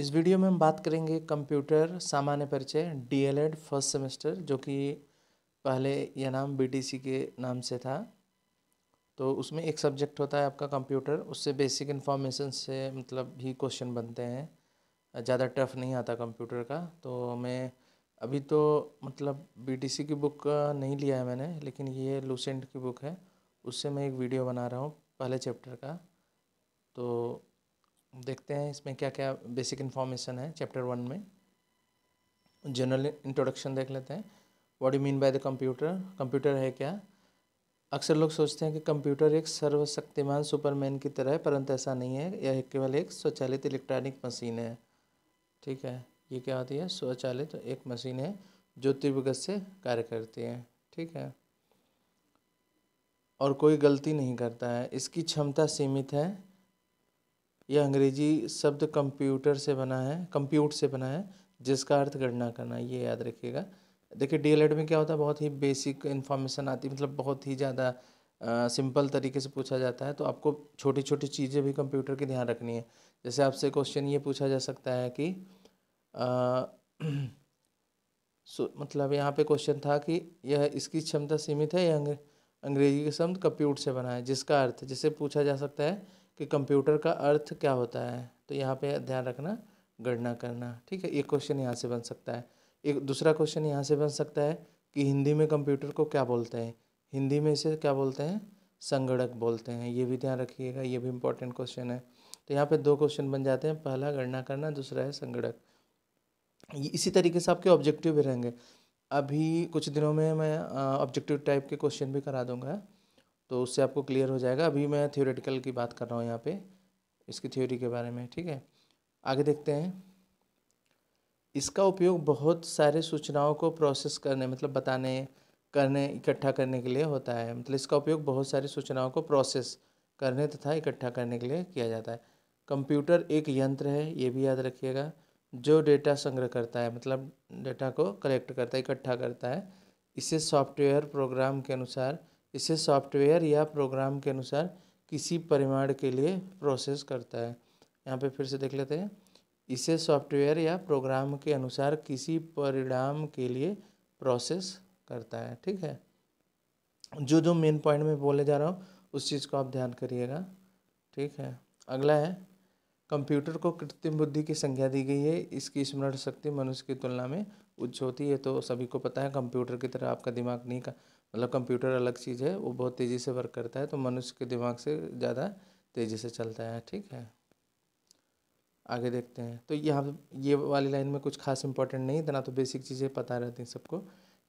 इस वीडियो में हम बात करेंगे कंप्यूटर सामान्य परिचय डीएलएड फर्स्ट सेमेस्टर जो कि पहले यह नाम बीटीसी के नाम से था तो उसमें एक सब्जेक्ट होता है आपका कंप्यूटर उससे बेसिक इन्फॉर्मेशन से मतलब ही क्वेश्चन बनते हैं ज़्यादा टफ नहीं आता कंप्यूटर का तो मैं अभी तो मतलब बीटीसी की बुक नहीं लिया है मैंने लेकिन ये लूसेंट की बुक है उससे मैं एक वीडियो बना रहा हूँ पहले चैप्टर का तो देखते हैं इसमें क्या क्या बेसिक इन्फॉर्मेशन है चैप्टर वन में जनरल इंट्रोडक्शन देख लेते हैं what you mean by the computer computer है क्या अक्सर लोग सोचते हैं कि कंप्यूटर एक सर्वशक्तिमान सुपरमैन की तरह है परंतु ऐसा नहीं है यह केवल एक स्वचालित इलेक्ट्रॉनिक मशीन है ठीक है ये क्या होती है स्वचालित एक मशीन है जो तीव्र से कार्य करती है ठीक है और कोई गलती नहीं करता है इसकी क्षमता सीमित है यह अंग्रेजी शब्द कंप्यूटर से बना है कंप्यूट से बना है जिसका अर्थ गणना करना ये याद रखिएगा देखिए डी e में क्या होता है बहुत ही बेसिक इन्फॉर्मेशन आती है मतलब बहुत ही ज़्यादा सिंपल तरीके से पूछा जाता है तो आपको छोटी छोटी चीज़ें भी कंप्यूटर की ध्यान रखनी है जैसे आपसे क्वेश्चन ये पूछा जा सकता है कि आ, सो मतलब यहाँ पे क्वेश्चन था कि यह इसकी क्षमता सीमित है यह अंग्रेजी के शब्द कंप्यूट से बना है जिसका अर्थ जिसे पूछा जा सकता है कि कंप्यूटर का अर्थ क्या होता है तो यहाँ पे ध्यान रखना गणना करना ठीक है एक क्वेश्चन यहाँ से बन सकता है एक दूसरा क्वेश्चन यहाँ से बन सकता है कि हिंदी में कंप्यूटर को क्या बोलते हैं हिंदी में इसे क्या बोलते हैं संगणक बोलते हैं ये भी ध्यान रखिएगा ये भी इम्पोर्टेंट क्वेश्चन है तो यहाँ पे दो क्वेश्चन बन जाते हैं पहला गणना करना दूसरा है संगणक इसी तरीके से आपके ऑब्जेक्टिव भी रहेंगे अभी कुछ दिनों में मैं ऑब्जेक्टिव टाइप के क्वेश्चन भी करा दूंगा तो उससे आपको क्लियर हो जाएगा अभी मैं थ्योरेटिकल की बात कर रहा हूँ यहाँ पे इसकी थ्योरी के बारे में ठीक है आगे देखते हैं इसका उपयोग बहुत सारे सूचनाओं को प्रोसेस करने मतलब बताने करने इकट्ठा करने के लिए होता है मतलब इसका उपयोग बहुत सारी सूचनाओं को प्रोसेस करने तथा इकट्ठा करने के लिए किया जाता है कंप्यूटर एक यंत्र है ये भी याद रखिएगा जो डेटा संग्रह करता है मतलब डेटा को कलेक्ट करता है इकट्ठा करता है इसे सॉफ्टवेयर प्रोग्राम के अनुसार इसे सॉफ्टवेयर या प्रोग्राम के अनुसार किसी परिमाण के लिए प्रोसेस करता है यहाँ पे फिर से देख लेते हैं इसे सॉफ्टवेयर या प्रोग्राम के अनुसार किसी परिणाम के लिए प्रोसेस करता है ठीक है जो जो मेन पॉइंट में बोले जा रहा हूँ उस चीज़ को आप ध्यान करिएगा ठीक है अगला है कंप्यूटर को कृत्रिम बुद्धि की संज्ञा दी गई है इसकी स्मरण शक्ति मनुष्य की तुलना में उच्च होती है तो सभी को पता है कंप्यूटर की तरह आपका दिमाग नहीं का मतलब कंप्यूटर अलग चीज़ है वो बहुत तेज़ी से वर्क करता है तो मनुष्य के दिमाग से ज़्यादा तेज़ी से चलता है ठीक है आगे देखते हैं तो यहाँ ये वाली लाइन में कुछ खास इंपॉर्टेंट नहीं इतना तो बेसिक चीज़ें पता रहती हैं सबको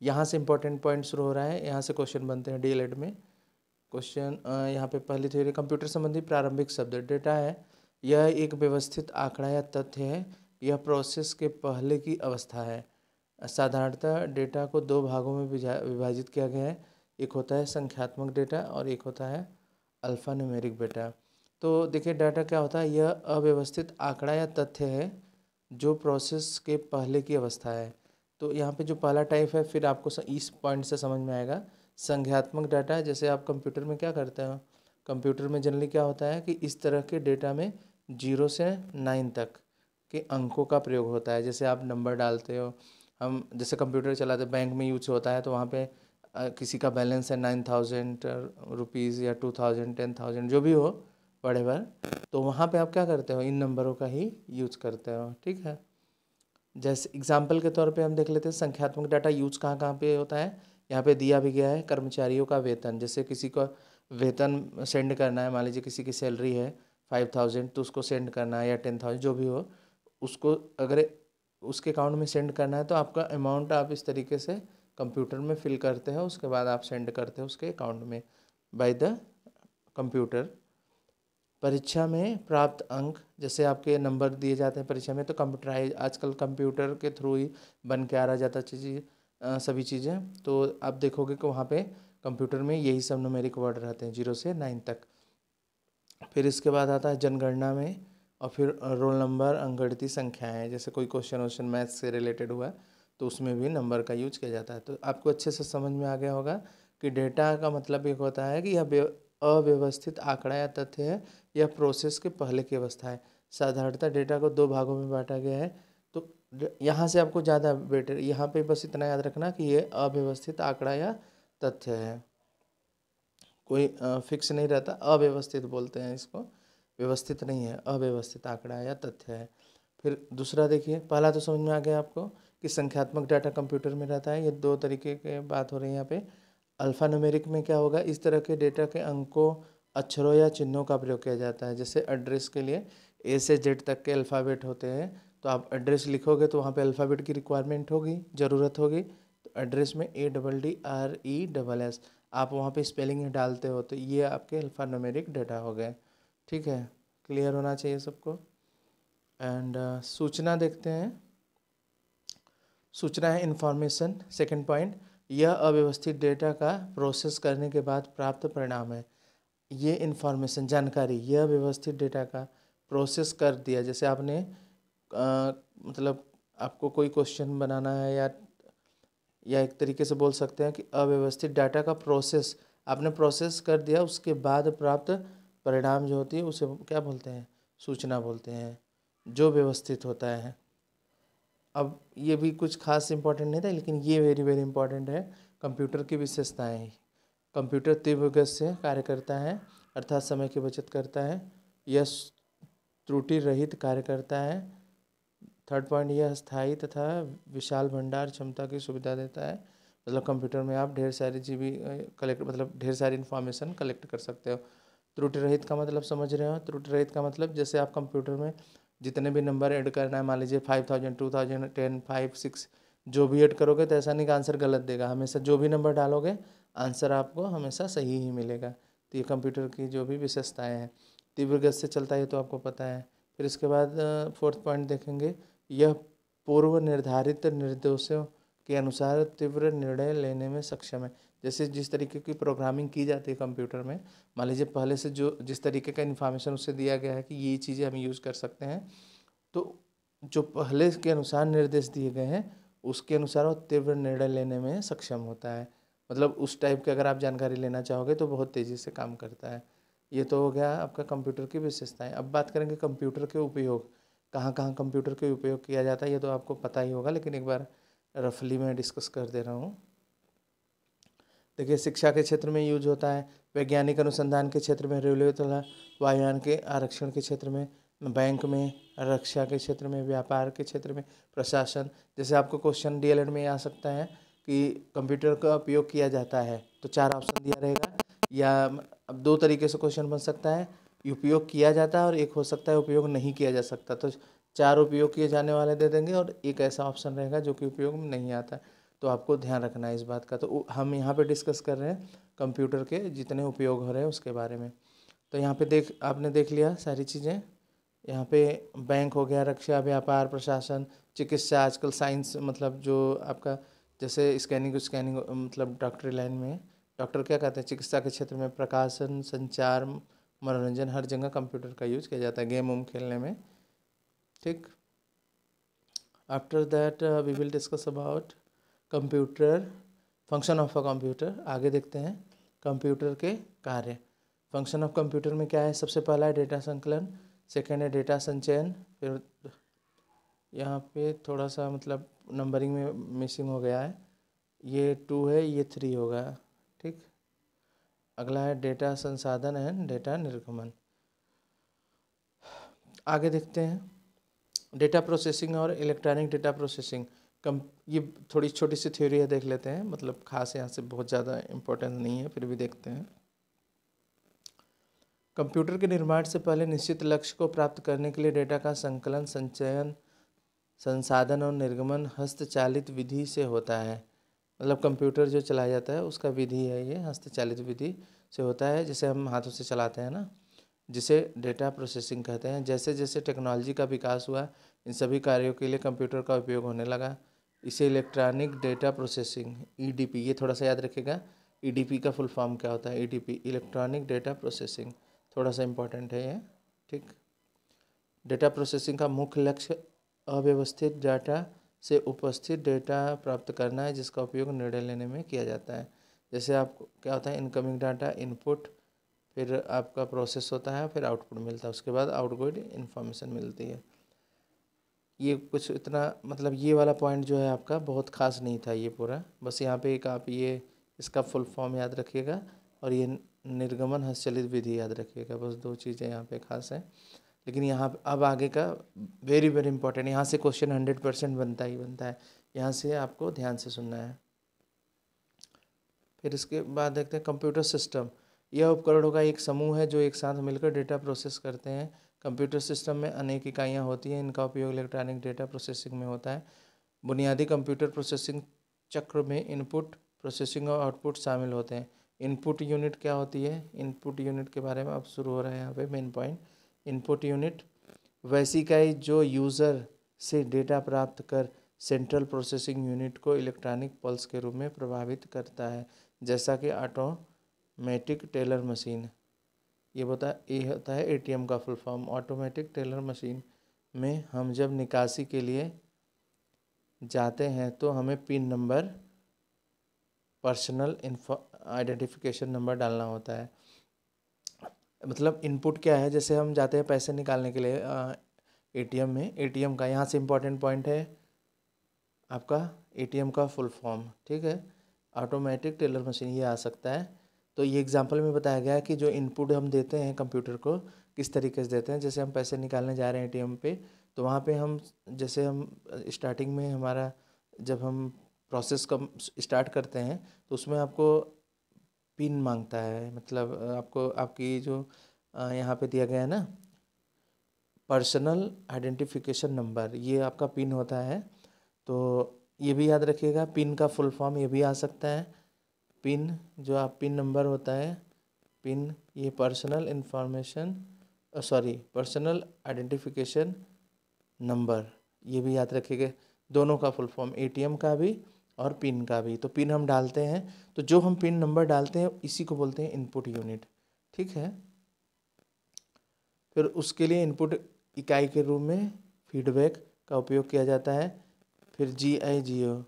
यहाँ से इंपॉर्टेंट पॉइंट शुरू हो रहा है यहाँ से क्वेश्चन बनते हैं डी में क्वेश्चन यहाँ पे पहली थ्योरी कंप्यूटर संबंधी प्रारंभिक शब्द डेटा है यह एक व्यवस्थित आंकड़ा या तथ्य है यह प्रोसेस के पहले की अवस्था है साधारणतः डेटा को दो भागों में विभाजित किया गया है एक होता है संख्यात्मक डेटा और एक होता है अल्फ़ा न्यूमेरिक डेटा तो देखिए डाटा क्या होता है यह अव्यवस्थित आंकड़ा या तथ्य है जो प्रोसेस के पहले की अवस्था है तो यहाँ पे जो पहला टाइप है फिर आपको इस पॉइंट से समझ में आएगा संख्यात्मक डाटा जैसे आप कंप्यूटर में क्या करते हो कंप्यूटर में जनरली क्या होता है कि इस तरह के डेटा में जीरो से नाइन तक के अंकों का प्रयोग होता है जैसे आप नंबर डालते हो हम जैसे कंप्यूटर चलाते बैंक में यूज होता है तो वहाँ पे किसी का बैलेंस है नाइन थाउजेंड रुपीज़ या टू थाउजेंड टेन थाउजेंड जो भी हो बड़े भर तो वहाँ पे आप क्या करते हो इन नंबरों का ही यूज करते हो ठीक है जैसे एग्जाम्पल के तौर पे हम देख लेते हैं संख्यात्मक डाटा यूज कहाँ कहाँ पे होता है यहाँ पे दिया भी गया है कर्मचारियों का वेतन जैसे किसी को वेतन सेंड करना है मान लीजिए किसी की सैलरी है फाइव थाउजेंड तो उसको सेंड करना है या टेन थाउजेंड जो भी हो उसको अगर उसके अकाउंट में सेंड करना है तो आपका अमाउंट आप इस तरीके से कंप्यूटर में फिल करते हैं उसके बाद आप सेंड करते हैं उसके अकाउंट में बाय द कंप्यूटर परीक्षा में प्राप्त अंक जैसे आपके नंबर दिए जाते हैं परीक्षा में तो कंप्यूटराइज आजकल कंप्यूटर के थ्रू ही बन के आ रहा जाता चीज़ सभी चीज़ें तो आप देखोगे कि वहाँ पे कंप्यूटर में यही सब नमेरिक वर्ड रहते हैं जीरो से नाइन तक फिर इसके बाद आता है जनगणना में और फिर रोल नंबर अंगणितीय संख्याएँ जैसे कोई क्वेश्चन वोश्चन मैथ्स से रिलेटेड हुआ तो उसमें भी नंबर का यूज किया जाता है तो आपको अच्छे से समझ में आ गया होगा कि डेटा का मतलब एक होता है कि यह अव्यवस्थित आंकड़ा या तथ्य है यह प्रोसेस के पहले की अवस्था है साधारणतः डेटा को दो भागों में बांटा गया है तो यहाँ से आपको ज़्यादा बेटर यहाँ पे बस इतना याद रखना कि ये अव्यवस्थित आंकड़ा या तथ्य है कोई फिक्स नहीं रहता अव्यवस्थित बोलते हैं इसको व्यवस्थित नहीं है अव्यवस्थित आंकड़ा है या तथ्य है फिर दूसरा देखिए पहला तो समझ में आ गया आपको कि संख्यात्मक डाटा कंप्यूटर में रहता है ये दो तरीके के बात हो रही है यहाँ पे नमेरिक में क्या होगा इस तरह के डेटा के अंकों अक्षरों या चिन्हों का प्रयोग किया जाता है जैसे एड्रेस के लिए ए से जेड तक के अल्फ़ाबेट होते हैं तो आप एड्रेस लिखोगे तो वहाँ पे अल्फ़ाबेट की रिक्वायरमेंट होगी ज़रूरत होगी तो एड्रेस में A double D R E double S आप वहाँ पे स्पेलिंग डालते हो तो ये आपके नमेरिक डाटा हो गए ठीक है क्लियर होना चाहिए सबको एंड uh, सूचना देखते हैं सूचना है इन्फॉर्मेशन सेकंड पॉइंट यह अव्यवस्थित डेटा का प्रोसेस करने के बाद प्राप्त परिणाम है ये इन्फॉर्मेशन जानकारी यह व्यवस्थित डेटा का प्रोसेस कर दिया जैसे आपने आ, uh, मतलब आपको कोई क्वेश्चन बनाना है या या एक तरीके से बोल सकते हैं कि अव्यवस्थित डाटा का प्रोसेस आपने प्रोसेस कर दिया उसके बाद प्राप्त परिणाम जो होती है उसे क्या बोलते हैं सूचना बोलते हैं जो व्यवस्थित होता है अब ये भी कुछ खास इम्पोर्टेंट नहीं था लेकिन ये वेरी वेरी इंपॉर्टेंट है कंप्यूटर की विशेषताएँ कंप्यूटर तीव्र से कार्य करता है अर्थात समय की बचत करता है यह त्रुटि रहित कार्य करता है थर्ड पॉइंट यह स्थायी तथा विशाल भंडार क्षमता की सुविधा देता है मतलब कंप्यूटर में आप ढेर सारी जीबी कलेक्ट मतलब ढेर सारी इन्फॉर्मेशन कलेक्ट कर सकते हो त्रुटि रहित का मतलब समझ रहे हो त्रुटि रहित का मतलब जैसे आप कंप्यूटर में जितने भी नंबर ऐड करना है मान लीजिए five thousand two thousand ten five six जो भी ऐड करोगे तो ऐसा नहीं कि आंसर गलत देगा हमेशा जो भी नंबर डालोगे आंसर आपको हमेशा सही ही मिलेगा तो ये कंप्यूटर की जो भी विशेषताएँ हैं तीव्र गति से चलता है तो आपको पता है फिर इसके बाद फोर्थ पॉइंट देखेंगे यह पूर्व निर्धारित निर्देशों के अनुसार तीव्र निर्णय लेने में सक्षम है जैसे जिस तरीके की प्रोग्रामिंग की जाती है कंप्यूटर में मान लीजिए पहले से जो जिस तरीके का इन्फॉर्मेशन उससे दिया गया है कि ये चीज़ें हम यूज़ कर सकते हैं तो जो पहले के अनुसार निर्देश दिए गए हैं उसके अनुसार वो तीव्र निर्णय लेने में सक्षम होता है मतलब उस टाइप की अगर आप जानकारी लेना चाहोगे तो बहुत तेज़ी से काम करता है ये तो हो गया आपका कंप्यूटर की विशेषताएं अब बात करेंगे कंप्यूटर के उपयोग कहाँ कहाँ कंप्यूटर के उपयोग किया जाता है ये तो आपको पता ही होगा लेकिन एक बार रफली मैं डिस्कस कर दे रहा हूँ देखिए शिक्षा के क्षेत्र में यूज होता है वैज्ञानिक अनुसंधान के क्षेत्र में रेलवे तथा वायुयान के आरक्षण के क्षेत्र में बैंक में रक्षा के क्षेत्र में व्यापार के क्षेत्र में प्रशासन जैसे आपको क्वेश्चन डी में आ सकता है कि कंप्यूटर का उपयोग किया जाता है तो चार ऑप्शन दिया रहेगा या अब दो तरीके से क्वेश्चन बन सकता है उपयोग किया जाता है और एक हो सकता है उपयोग नहीं किया जा सकता तो चार उपयोग किए जाने वाले दे देंगे और एक ऐसा ऑप्शन रहेगा जो कि उपयोग में नहीं आता तो आपको ध्यान रखना है इस बात का तो हम यहाँ पे डिस्कस कर रहे हैं कंप्यूटर के जितने उपयोग हो रहे हैं उसके बारे में तो यहाँ पे देख आपने देख लिया सारी चीज़ें यहाँ पे बैंक हो गया रक्षा व्यापार प्रशासन चिकित्सा आजकल साइंस मतलब जो आपका जैसे स्कैनिंग स्कैनिंग मतलब डॉक्टरी लाइन में डॉक्टर क्या कहते हैं चिकित्सा के क्षेत्र में प्रकाशन संचार मनोरंजन हर जगह कंप्यूटर का यूज़ किया जाता है गेम वेम खेलने में ठीक after that we will discuss about computer function of a computer आगे देखते हैं कंप्यूटर के कार्य फंक्शन ऑफ कंप्यूटर में क्या है सबसे पहला है डेटा संकलन सेकेंड है डेटा संचयन फिर यहाँ पे थोड़ा सा मतलब नंबरिंग में मिसिंग हो गया है ये टू है ये थ्री होगा ठीक अगला है डेटा संसाधन एंड डेटा निर्गमन आगे देखते हैं डेटा प्रोसेसिंग और इलेक्ट्रॉनिक डेटा प्रोसेसिंग कम ये थोड़ी छोटी सी थ्योरी है देख लेते हैं मतलब खास यहाँ से बहुत ज़्यादा इम्पोर्टेंस नहीं है फिर भी देखते हैं कंप्यूटर के निर्माण से पहले निश्चित लक्ष्य को प्राप्त करने के लिए डेटा का संकलन संचयन संसाधन और निर्गमन हस्तचालित विधि से होता है मतलब कंप्यूटर जो चलाया जाता है उसका विधि है ये हस्तचालित विधि से होता है जिसे हम हाथों से चलाते हैं ना जिसे डेटा प्रोसेसिंग कहते हैं जैसे जैसे टेक्नोलॉजी का विकास हुआ इन सभी कार्यों के लिए कंप्यूटर का उपयोग होने लगा इसे इलेक्ट्रॉनिक डेटा प्रोसेसिंग ईडीपी ये थोड़ा सा याद रखेगा ईडीपी e का फुल फॉर्म क्या होता है ईडीपी इलेक्ट्रॉनिक डेटा प्रोसेसिंग थोड़ा सा इम्पोर्टेंट है ये ठीक डेटा प्रोसेसिंग का मुख्य लक्ष्य अव्यवस्थित डाटा से उपस्थित डेटा प्राप्त करना है जिसका उपयोग निर्णय लेने में किया जाता है जैसे आप क्या होता है इनकमिंग डाटा इनपुट फिर आपका प्रोसेस होता है फिर आउटपुट मिलता है उसके बाद आउटगोइड इन्फॉर्मेशन मिलती है ये कुछ इतना मतलब ये वाला पॉइंट जो है आपका बहुत ख़ास नहीं था ये पूरा बस यहाँ पे एक आप ये इसका फुल फॉर्म याद रखिएगा और ये निर्गमन हस्तचलित विधि याद रखिएगा बस दो चीज़ें यहाँ पे खास हैं लेकिन यहाँ अब आगे का वेरी वेरी इंपॉर्टेंट यहाँ से क्वेश्चन हंड्रेड परसेंट बनता ही बनता है यहाँ से आपको ध्यान से सुनना है फिर इसके बाद देखते हैं कंप्यूटर सिस्टम यह उपकरणों का एक समूह है जो एक साथ मिलकर डेटा प्रोसेस करते हैं कंप्यूटर सिस्टम में अनेक इकाइयाँ होती हैं इनका उपयोग इलेक्ट्रॉनिक डेटा प्रोसेसिंग में होता है बुनियादी कंप्यूटर प्रोसेसिंग चक्र में इनपुट प्रोसेसिंग और आउटपुट शामिल होते हैं इनपुट यूनिट क्या होती है इनपुट यूनिट के बारे में अब शुरू हो रहा है यहाँ पे मेन पॉइंट इनपुट यूनिट वैसी इकाई जो यूज़र से डेटा प्राप्त कर सेंट्रल प्रोसेसिंग यूनिट को इलेक्ट्रॉनिक पल्स के रूप में प्रभावित करता है जैसा कि ऑटोमेटिक टेलर मशीन ये बता ये होता है एटीएम का full form automatic teller machine में हम जब निकासी के लिए जाते हैं तो हमें PIN number personal info identification number डालना होता है मतलब इनपुट क्या है जैसे हम जाते हैं पैसे निकालने के लिए एटीएम में एटीएम का यहाँ से इम्पोर्टेंट पॉइंट है आपका एटीएम का फुल फॉर्म ठीक है ऑटोमेटिक टेलर मशीन ये आ सकता है तो ये एग्जाम्पल में बताया गया है कि जो इनपुट हम देते हैं कंप्यूटर को किस तरीके से देते हैं जैसे हम पैसे निकालने जा रहे हैं एटीएम पे तो वहाँ पे हम जैसे हम स्टार्टिंग में हमारा जब हम प्रोसेस कम स्टार्ट करते हैं तो उसमें आपको पिन मांगता है मतलब आपको आपकी जो यहाँ पे दिया गया है ना पर्सनल आइडेंटिफिकेशन नंबर ये आपका पिन होता है तो ये भी याद रखिएगा पिन का फुल फॉर्म ये भी आ सकता है पिन जो आप पिन नंबर होता है पिन ये personal information sorry personal identification number ये भी याद रखिएगा दोनों का फुल फॉर्म एटीएम का भी और पिन का भी तो पिन हम डालते हैं तो जो हम पिन नंबर डालते हैं इसी को बोलते हैं इनपुट यूनिट ठीक है फिर उसके लिए इनपुट इकाई के रूप में फीडबैक का उपयोग किया जाता है फिर G I G O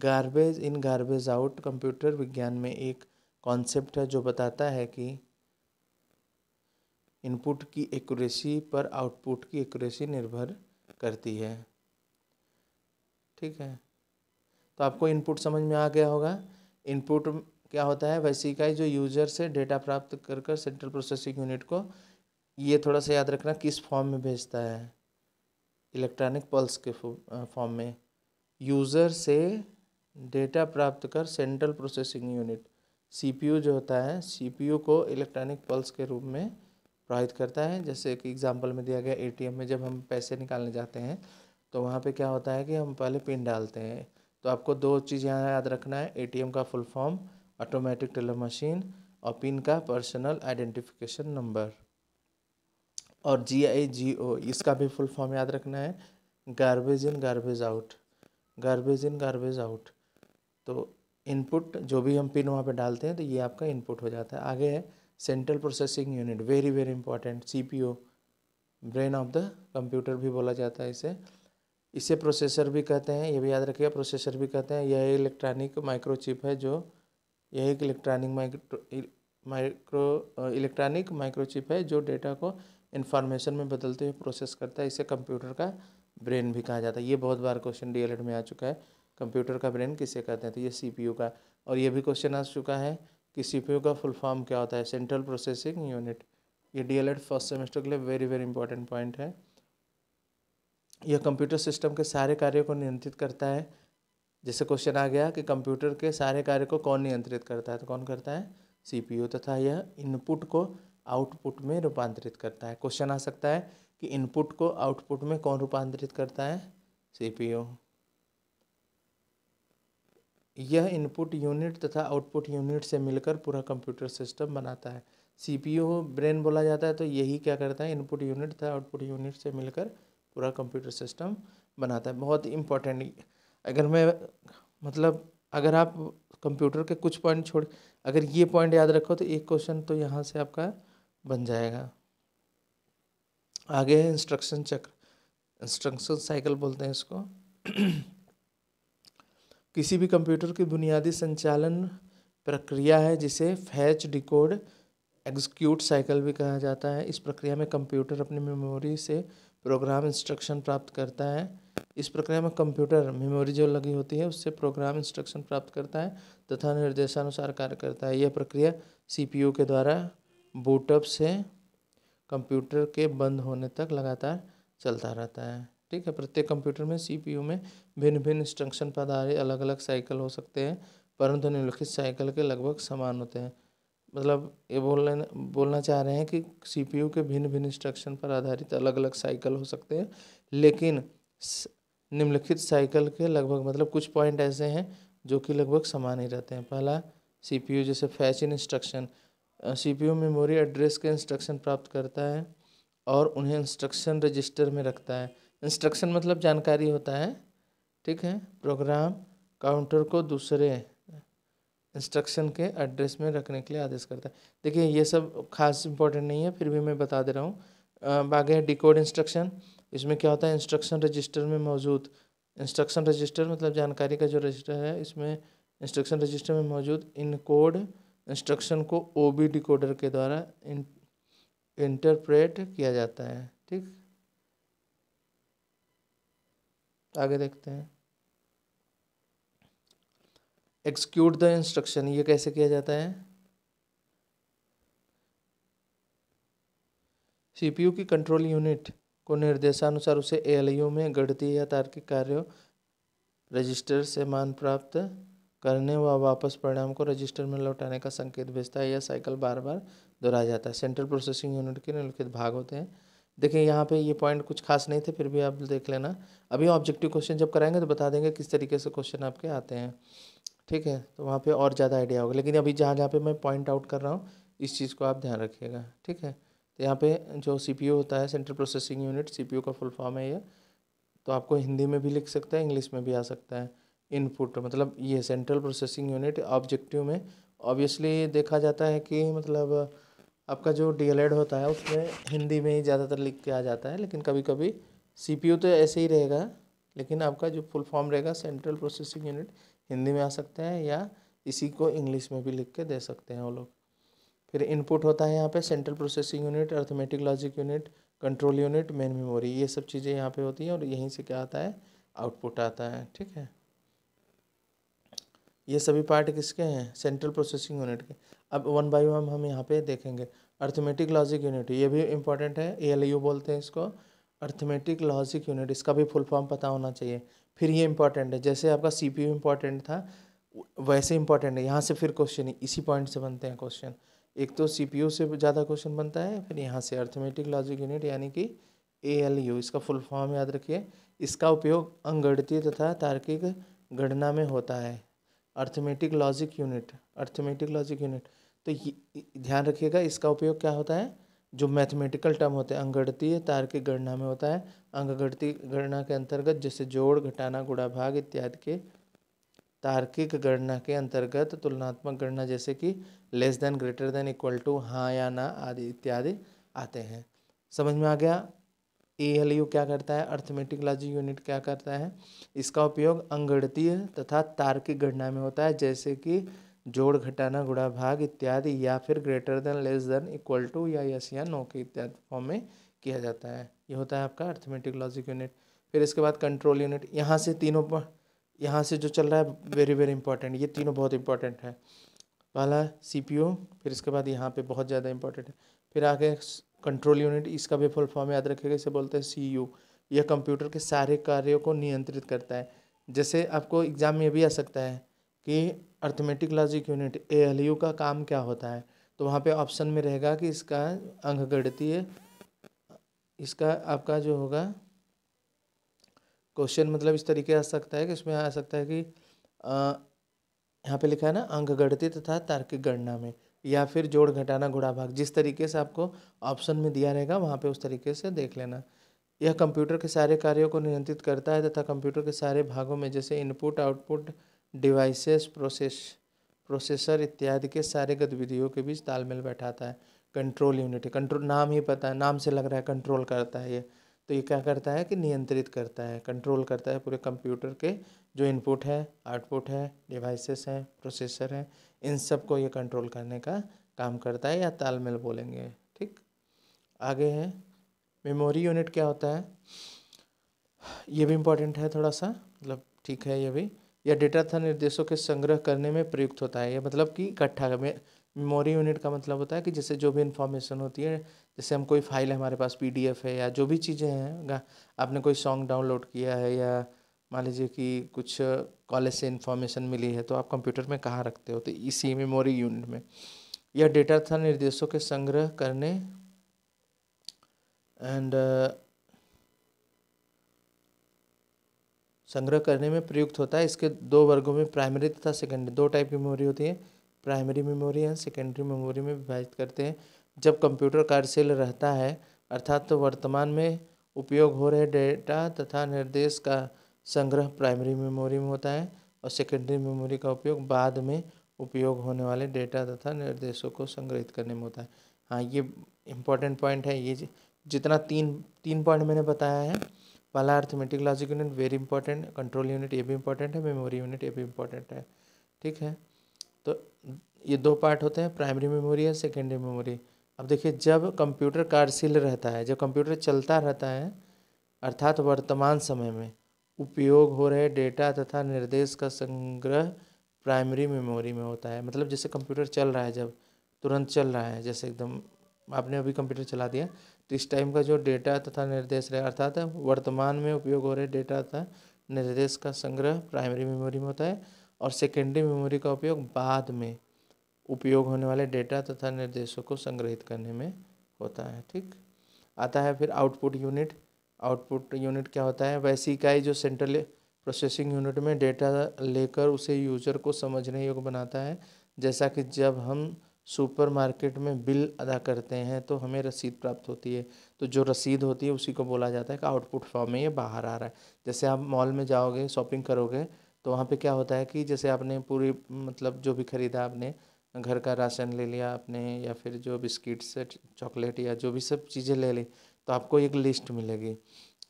garbage in garbage out computer विज्ञान में एक कॉन्सेप्ट है जो बताता है कि इनपुट की एक्यूरेसी पर आउटपुट की एक्यूरेसी निर्भर करती है ठीक है तो आपको इनपुट समझ में आ गया होगा इनपुट क्या होता है वैसी इकाई जो यूजर से डेटा प्राप्त कर कर सेंट्रल प्रोसेसिंग यूनिट को ये थोड़ा सा याद रखना किस फॉर्म में भेजता है इलेक्ट्रॉनिक पल्स के फॉर्म में यूज़र से डेटा प्राप्त कर सेंट्रल प्रोसेसिंग यूनिट सीपीयू जो होता है सीपीयू को इलेक्ट्रॉनिक पल्स के रूप में प्रभावित करता है जैसे कि एग्जाम्पल में दिया गया एटीएम में जब हम पैसे निकालने जाते हैं तो वहाँ पे क्या होता है कि हम पहले पिन डालते हैं तो आपको दो चीज़ यहाँ याद रखना है एटीएम का full form automatic teller machine और पिन का पर्सनल आइडेंटिफिकेशन नंबर और जी आई जी ओ इसका भी फुल फॉर्म याद रखना है garbage in garbage out garbage in garbage out तो इनपुट जो भी हम पिन वहाँ पे डालते हैं तो ये आपका इनपुट हो जाता है आगे है central processing unit very very important see brain of the computer भी बोला जाता है इसे इसे प्रोसेसर भी कहते हैं ये भी याद रखिएगा प्रोसेसर भी कहते हैं यह इलेक्ट्रॉनिक माइक्रोचिप है जो यह एक electronic micro micro electronic microchip है जो डेटा को इन्फॉर्मेशन में बदलते हुए प्रोसेस करता है इसे कंप्यूटर का ब्रेन भी कहा जाता है ये बहुत बार क्वेश्चन डी e में आ चुका है कंप्यूटर का ब्रेन किसे कहते हैं तो ये सीपीयू का और ये भी क्वेश्चन आ चुका है कि सीपीयू का फुल फॉर्म क्या होता है सेंट्रल प्रोसेसिंग यूनिट ये डीएलएड फर्स्ट सेमेस्टर के लिए वेरी वेरी इंपॉर्टेंट पॉइंट है यह कंप्यूटर सिस्टम के सारे कार्यों को नियंत्रित करता है जैसे क्वेश्चन आ गया कि कंप्यूटर के सारे कार्य को कौन नियंत्रित करता है तो कौन करता है सी तथा यह इनपुट को आउटपुट में रूपांतरित करता है क्वेश्चन आ सकता है कि इनपुट को आउटपुट में कौन रूपांतरित करता है सीपीयू यह इनपुट यूनिट तथा आउटपुट यूनिट से मिलकर पूरा कंप्यूटर सिस्टम बनाता है सीपीयू ब्रेन बोला जाता है तो यही क्या करता है इनपुट यूनिट तथा आउटपुट यूनिट से मिलकर पूरा कंप्यूटर सिस्टम बनाता है बहुत इम्पोर्टेंट अगर मैं मतलब अगर आप कंप्यूटर के कुछ पॉइंट छोड़ अगर ये पॉइंट याद रखो तो एक क्वेश्चन तो यहाँ से आपका बन जाएगा आगे है इंस्ट्रक्शन चक्र इंस्ट्रक्शन साइकिल बोलते हैं इसको किसी भी कंप्यूटर की बुनियादी संचालन प्रक्रिया है जिसे फैच डिकोड एग्जीक्यूट साइकिल भी कहा जाता है इस प्रक्रिया में कंप्यूटर अपनी मेमोरी से प्रोग्राम इंस्ट्रक्शन प्राप्त करता है इस प्रक्रिया में कंप्यूटर मेमोरी जो लगी होती है उससे प्रोग्राम इंस्ट्रक्शन प्राप्त करता है तथा निर्देशानुसार कार्य करता है यह प्रक्रिया सीपीयू के द्वारा बूटअप से कंप्यूटर के बंद होने तक लगातार चलता रहता है ठीक है प्रत्येक कंप्यूटर में सीपीयू में भिन्न भिन्न इंस्ट्रक्शन पर आधारित अलग अलग साइकिल हो सकते हैं परंतु निम्नलिखित साइकिल के लगभग समान होते हैं मतलब ये बोलने बोलना चाह रहे हैं कि सीपीयू के भिन्न भिन्न इंस्ट्रक्शन पर आधारित अलग अलग साइकिल हो सकते हैं लेकिन निम्नलिखित साइकिल के लगभग मतलब कुछ पॉइंट ऐसे हैं जो कि लगभग समान ही रहते हैं पहला सी जैसे fetch in instruction CPU memory address के इंस्ट्रक्शन प्राप्त करता है और उन्हें इंस्ट्रक्शन रजिस्टर में रखता है इंस्ट्रक्शन मतलब जानकारी होता है ठीक है प्रोग्राम काउंटर को दूसरे इंस्ट्रक्शन के एड्रेस में रखने के लिए आदेश करता है देखिए ये सब खास इंपॉर्टेंट नहीं है फिर भी मैं बता दे रहा हूँ बागे है डिकोड इंस्ट्रक्शन इसमें क्या होता है इंस्ट्रक्शन रजिस्टर में मौजूद इंस्ट्रक्शन रजिस्टर मतलब जानकारी का जो रजिस्टर है इसमें इंस्ट्रक्शन रजिस्टर में मौजूद इनकोड इंस्ट्रक्शन को ओ बी डिकोडर के द्वारा इंटरप्रेट किया जाता है ठीक आगे देखते हैं एक्सक्यूट द इंस्ट्रक्शन ये कैसे किया जाता है सीपीयू की कंट्रोल यूनिट को निर्देशानुसार उसे एलयू में गढ़ती या तार्किक कार्यों रजिस्टर से मान प्राप्त करने व वा वापस परिणाम को रजिस्टर में लौटाने का संकेत भेजता है यह साइकिल बार बार दोहराया जाता है सेंट्रल प्रोसेसिंग यूनिट के निम्नलिखित भाग होते हैं देखिए यहाँ पे ये पॉइंट कुछ खास नहीं थे फिर भी आप देख लेना अभी ऑब्जेक्टिव क्वेश्चन जब कराएंगे तो बता देंगे किस तरीके से क्वेश्चन आपके आते हैं ठीक है तो वहाँ पे और ज़्यादा आइडिया होगा लेकिन अभी जहाँ जहाँ पे मैं पॉइंट आउट कर रहा हूँ इस चीज़ को आप ध्यान रखिएगा ठीक है तो यहाँ पे जो सी होता है सेंट्रल प्रोसेसिंग यूनिट सी का फुल फॉर्म है ये तो आपको हिंदी में भी लिख सकता है इंग्लिश में भी आ सकता है इनपुट मतलब ये सेंट्रल प्रोसेसिंग यूनिट ऑब्जेक्टिव में ऑब्वियसली देखा जाता है कि मतलब आपका जो एड होता है उसमें हिंदी में ही ज़्यादातर लिख के आ जाता है लेकिन कभी कभी यू तो ऐसे ही रहेगा लेकिन आपका जो फुल फॉर्म रहेगा सेंट्रल प्रोसेसिंग यूनिट हिंदी में आ सकता है या इसी को इंग्लिश में भी लिख के दे सकते हैं वो लोग फिर इनपुट होता है यहाँ पे central processing unit arithmetic logic unit control unit main memory ये सब चीज़ें यहाँ पे होती हैं और यहीं से क्या आता है आउटपुट आता है ठीक है ये सभी पार्ट किसके हैं सेंट्रल प्रोसेसिंग यूनिट के अब वन बाई वन हम यहाँ पे देखेंगे अर्थमेटिक लॉजिक यूनिट ये भी इंपॉर्टेंट है ए बोलते हैं इसको अर्थमेटिक लॉजिक यूनिट इसका भी फुल फॉर्म पता होना चाहिए फिर ये इंपॉर्टेंट है जैसे आपका सी पी इम्पॉर्टेंट था वैसे इंपॉर्टेंट है यहाँ से फिर क्वेश्चन इसी पॉइंट से बनते हैं क्वेश्चन एक तो सी से ज़्यादा क्वेश्चन बनता है फिर यहाँ से अर्थमेटिक लॉजिक यूनिट यानी कि ए एल यू इसका फुल फॉर्म याद रखिए इसका उपयोग अंगणतीय तथा तार्किक गणना में होता है arithmetic logic unit arithmetic logic unit तो ध्यान रखिएगा इसका उपयोग क्या होता है जो मैथमेटिकल टर्म होते हैं अंगगणतीय तार की गणना में होता है अंगगणती गणना के अंतर्गत जैसे जोड़ घटाना गुड़ा भाग इत्यादि के तार्किक गणना के अंतर्गत तुलनात्मक गणना जैसे कि less than greater than equal to हाँ या ना आदि इत्यादि आते हैं समझ में आ गया ई एल यू क्या करता है अर्थमेटिक लॉजिक यूनिट क्या करता है इसका उपयोग अंगणतीय तथा तार्किक गणना में होता है जैसे कि जोड़ घटाना गुड़ा भाग इत्यादि या फिर greater than less than equal to या यस या नो के इत्यादि फॉर्म में किया जाता है ये होता है आपका अर्थमेटिक लॉजिक यूनिट फिर इसके बाद कंट्रोल यूनिट यहाँ से तीनों पर यहाँ से जो चल रहा है वेरी वेरी इंपॉर्टेंट ये तीनों बहुत इंपॉर्टेंट है पहला सी पी यू फिर इसके बाद यहाँ पर बहुत ज़्यादा इंपॉर्टेंट है फिर आगे कंट्रोल यूनिट इसका भी फुल फॉर्म याद रखेगा इसे बोलते हैं सी यू यह कंप्यूटर के सारे कार्यों को नियंत्रित करता है जैसे आपको एग्ज़ाम में भी आ सकता है कि arithmetic logic unit A L U का काम क्या होता है तो वहाँ पे ऑप्शन में रहेगा कि इसका अंकगणितीय इसका आपका जो होगा क्वेश्चन मतलब इस तरीके आ सकता है कि इसमें आ सकता है कि यहाँ पे लिखा है ना गणती तथा तार्किक गणना में या फिर जोड़ घटाना घुड़ा भाग जिस तरीके से आपको ऑप्शन में दिया रहेगा वहाँ पे उस तरीके से देख लेना यह कंप्यूटर के सारे कार्यों को नियंत्रित करता है तथा कंप्यूटर के सारे भागों में जैसे input output devices process processor इत्यादि के सारे गतिविधियों के बीच तालमेल बैठाता है कंट्रोल यूनिट कंट्रोल नाम ही पता है नाम से लग रहा है कंट्रोल करता है ये तो ये क्या करता है कि नियंत्रित करता है कंट्रोल करता है पूरे कंप्यूटर के जो इनपुट है आउटपुट है डिवाइसेस हैं प्रोसेसर हैं इन सब को ये कंट्रोल करने का काम करता है या तालमेल बोलेंगे ठीक आगे है मेमोरी यूनिट क्या होता है ये भी इम्पोर्टेंट है थोड़ा सा मतलब ठीक है ये भी यह डेटा था निर्देशों के संग्रह करने में प्रयुक्त होता है ये मतलब कि इकट्ठा मेमोरी यूनिट का मतलब होता है कि जैसे जो भी इन्फॉर्मेशन होती है जैसे हम कोई फाइल हमारे पास पीडीएफ है या जो भी चीज़ें हैं आपने कोई सॉन्ग डाउनलोड किया है या मान लीजिए कि कुछ कॉलेज से इन्फॉर्मेशन मिली है तो आप कंप्यूटर में कहाँ रखते हो तो इसी मेमोरी यूनिट में यह डेटा था निर्देशों के संग्रह करने एंड संग्रह करने में प्रयुक्त होता है इसके दो वर्गों में प्राइमरी तथा सेकेंडरी दो टाइप की मेमोरी होती है primary memory and secondary memory में विभाजित करते हैं जब कंप्यूटर कार्यशील रहता है अर्थात तो वर्तमान में उपयोग हो रहे डेटा तथा निर्देश का संग्रह प्राइमरी मेमोरी में होता है और सेकेंडरी मेमोरी का उपयोग बाद में उपयोग होने वाले डेटा तथा निर्देशों को संग्रहित करने में होता है हाँ ये इम्पॉर्टेंट पॉइंट है ये जितना तीन तीन पॉइंट मैंने बताया है पहला arithmetic logic unit very important control unit ये भी इंपॉर्टेंट है मेमोरी यूनिट ये भी इंपॉर्टेंट है ठीक है तो ये दो पार्ट होते हैं प्राइमरी मेमोरी है सेकेंडरी मेमोरी अब देखिए जब कंप्यूटर कार्यशील रहता है जब कंप्यूटर चलता रहता है अर्थात वर्तमान समय में उपयोग हो रहे डेटा तथा निर्देश का संग्रह प्राइमरी मेमोरी में होता है मतलब जैसे कंप्यूटर चल रहा है जब तुरंत चल रहा है जैसे एकदम आपने अभी कंप्यूटर चला दिया तो इस टाइम का जो डेटा तथा निर्देश रहे अर्थात वर्तमान में उपयोग हो रहे डेटा तथा निर्देश का संग्रह प्राइमरी मेमोरी में होता है और सेकेंडरी मेमोरी का उपयोग बाद में उपयोग होने वाले डेटा तथा निर्देशों को संग्रहित करने में होता है ठीक आता है फिर आउटपुट यूनिट आउटपुट यूनिट क्या होता है वैसी इकाई जो सेंट्रल प्रोसेसिंग यूनिट में डेटा लेकर उसे यूजर को समझने योग्य बनाता है जैसा कि जब हम सुपरमार्केट में बिल अदा करते हैं तो हमें रसीद प्राप्त होती है तो जो रसीद होती है उसी को बोला जाता है कि आउटपुट फॉर्म में ये बाहर आ रहा है जैसे आप मॉल में जाओगे शॉपिंग करोगे तो वहाँ पे क्या होता है कि जैसे आपने पूरी मतलब जो भी ख़रीदा आपने घर का राशन ले लिया आपने या फिर जो बिस्किट से चॉकलेट या जो भी सब चीज़ें ले ली तो आपको एक लिस्ट मिलेगी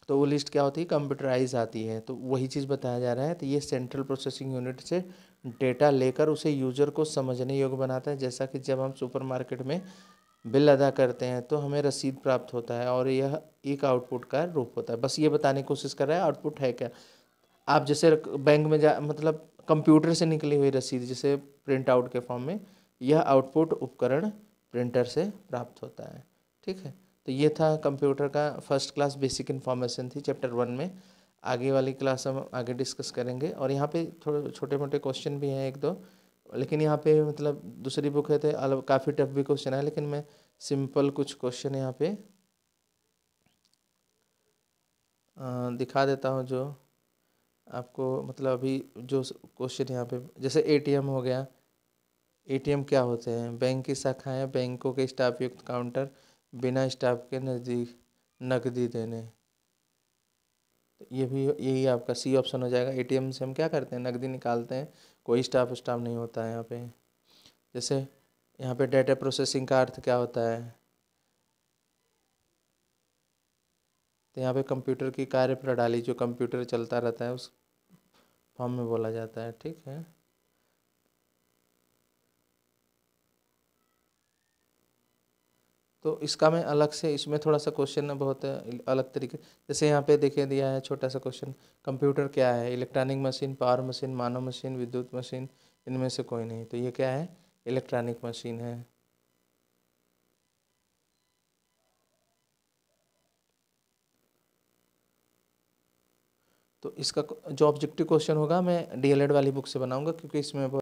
तो वो लिस्ट क्या होती है कंप्यूटराइज आती है तो वही चीज़ बताया जा रहा है तो ये सेंट्रल प्रोसेसिंग यूनिट से डेटा लेकर उसे यूज़र को समझने योग्य बनाता है जैसा कि जब हम सुपरमार्केट में बिल अदा करते हैं तो हमें रसीद प्राप्त होता है और यह एक आउटपुट का रूप होता है बस ये बताने की कोशिश कर रहा है आउटपुट है क्या आप जैसे बैंक में जा मतलब कंप्यूटर से निकली हुई रसीद जिसे प्रिंट आउट के फॉर्म में यह आउटपुट उपकरण प्रिंटर से प्राप्त होता है ठीक है तो ये था कंप्यूटर का फर्स्ट क्लास बेसिक इन्फॉर्मेशन थी चैप्टर वन में आगे वाली क्लास हम आगे डिस्कस करेंगे और यहाँ पे थोड़े छोटे मोटे क्वेश्चन भी हैं एक दो लेकिन यहाँ पे मतलब दूसरी बुक है तो काफ़ी टफ भी क्वेश्चन है लेकिन मैं सिंपल कुछ क्वेश्चन यहाँ पे दिखा देता हूँ जो आपको मतलब अभी जो क्वेश्चन यहाँ पे जैसे एटीएम हो गया एटीएम क्या होते हैं बैंक की शाखाएँ बैंकों के स्टाफ युक्त काउंटर बिना स्टाफ के नज़दीक नकदी देने तो ये भी यही आपका सी ऑप्शन हो जाएगा एटीएम से हम क्या करते हैं नकदी निकालते हैं कोई स्टाफ स्टाफ नहीं होता है यहाँ पे जैसे यहाँ पे डेटा प्रोसेसिंग का अर्थ क्या होता है तो यहाँ पे कंप्यूटर की कार्य प्रणाली जो कंप्यूटर चलता रहता है उस फॉर्म में बोला जाता है ठीक है तो इसका मैं अलग से इसमें थोड़ा सा क्वेश्चन है बहुत अलग तरीके जैसे यहाँ पे देखे दिया है छोटा सा क्वेश्चन कंप्यूटर क्या है इलेक्ट्रॉनिक मशीन पावर मशीन मानव मशीन विद्युत मशीन इनमें से कोई नहीं तो ये क्या है इलेक्ट्रॉनिक मशीन है तो इसका जो ऑब्जेक्टिव क्वेश्चन होगा मैं डीएलएड वाली बुक से बनाऊंगा क्योंकि इसमें